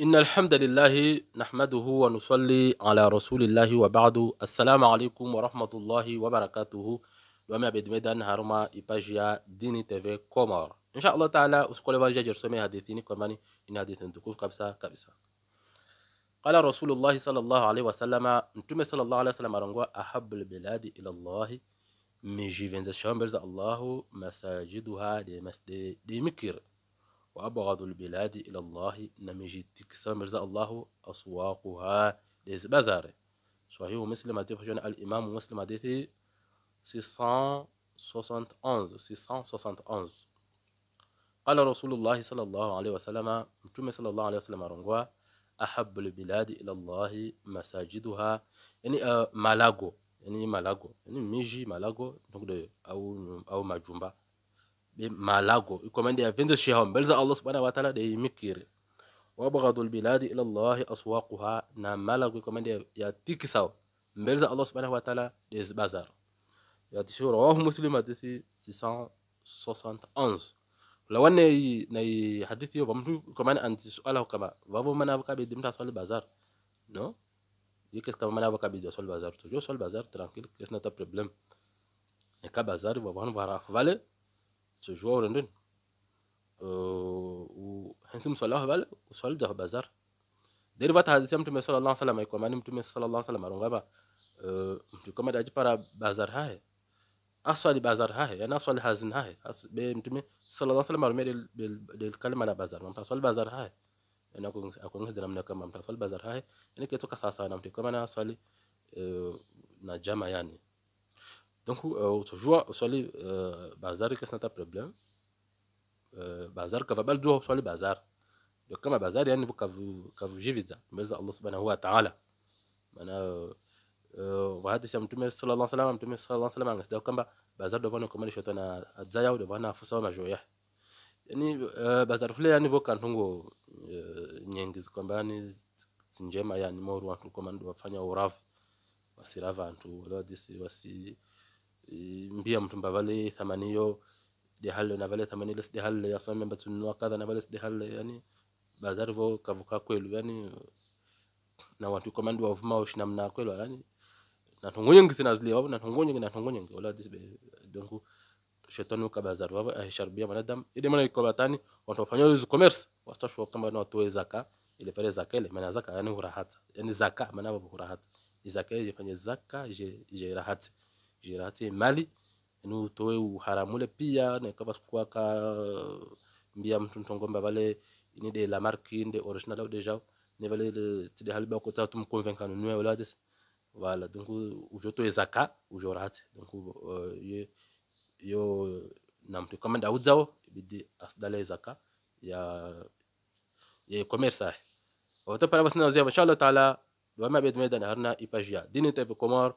إن الحمد لله نحمده ونصلي على رسول الله وبعد السلام عليكم ورحمة الله وبركاته وما بد مدن هرما إباجيا ديني تيفي كومار إن شاء الله تعالى أسكول فانجا جرسومي هديثيني كماني إن هديثين تكوف كبسا كبسا قال رسول الله صلى الله عليه وسلم نتومي صلى الله عليه وسلم أرنغوا أحب البلاد إلى الله من جيفين زشان برز الله مساجدها دي, دي مكير وأبغض البلاد إلى الله نمجي تكسر مرزا الله أسواقها ديز بازاري صحيح مسلم حديث الإمام مسلم حديث 671 قال رسول الله صلى الله عليه وسلم متوم صلى الله عليه وسلم رنغوا أحب البلاد إلى الله مساجدها يعني ملاغو آه، مالاغو يعني مالاغو يعني ميجي مالاغو أو أو مجومبا malago iko men de vinda shehon belza allah subhanahu wa ta'ala de mikire wa baghadu albilad ila allah aswaquha na malago iko men de ya tikisaw belza allah subhanahu wa ta'ala de bazar ya tishu rawahu muslim hadithi 671 لو ان ني حديثي كمان انت سؤاله كما بابو من ابقى بيدمت سؤال البازار نو no? يكس كمان ابقى بيدو سؤال البازار تو جو سؤال البازار ترانكيل كسنا تا بروبليم كا بازار بابو هن فالي جواو لندن وحنتم صلاه بل وصل ده بازار دير بات هذا تم تم صلى الله عليه وسلم يكون مانم تم صلى الله عليه وسلم رون غابا أه، تكما داجي بارا بازار هاي أصل بازار هاي أنا يعني أصل هازن هاي بمتم صلى الله عليه وسلم رمي للكلمة على بازار مم تصل بازار هاي أنا يعني أكون أكون هذا من كم مم تصل بازار هاي أنا كي توكا ساسا أنا متكما أنا أصل نجمع يعني دونك جوا وصولي بازار كسنتا بروبليم بازار كفا بال جوا وصولي بازار دونك كما بازار يعني كفو كفو جيفيزا ميرزا الله سبحانه وتعالى معناها وهذا سي متوم صلى الله عليه وسلم متوم صلى الله عليه وسلم عنده كما بازار دوفانا كمان شوطنا اتزايا ودوفانا فصوا مجويح yani uh, bazar fule yani voka ntungo uh, nyengi zikwamba yani sinjema yani moru wantu koma ndo wafanya uravu wasirava antu walodisi wasi mbia mbiyam tum bavale thamaniyo dehalle na vale thamani less dehalle ya swami mbatu nwa kadha na vale less dehalle yani bazari vo kavuka kwelu yani na watu komando wa vuma na mna kwelu yani na tongonye ngi sina zile wao na tongonye na tongonye ngi wala disbe donc shetani ukabazari wao ahisharbia manadam ile maana iko batani watu wafanyao hizo commerce wastashwa kama na watu zaka ile pale zaka ile mana zaka yani hurahata yani zaka mana maana hurahata zaka je fanye zaka je je rahati jiratie mali ni utoe uharamule pia nekavasukua ka mbia mtu ntongomba vale ni de la marque ni de original au deja ni vale tidi halba kota tatu mkonvenka no nwe wala des wala donc ujoto ezaka ujorate donc ye yo namtu kama da uzao bidi asdala ezaka ya ye commerce ay وتبقى بس نازيه ان شاء الله تعالى وما بيد ميدان هرنا ايباجيا ديني تيف كومار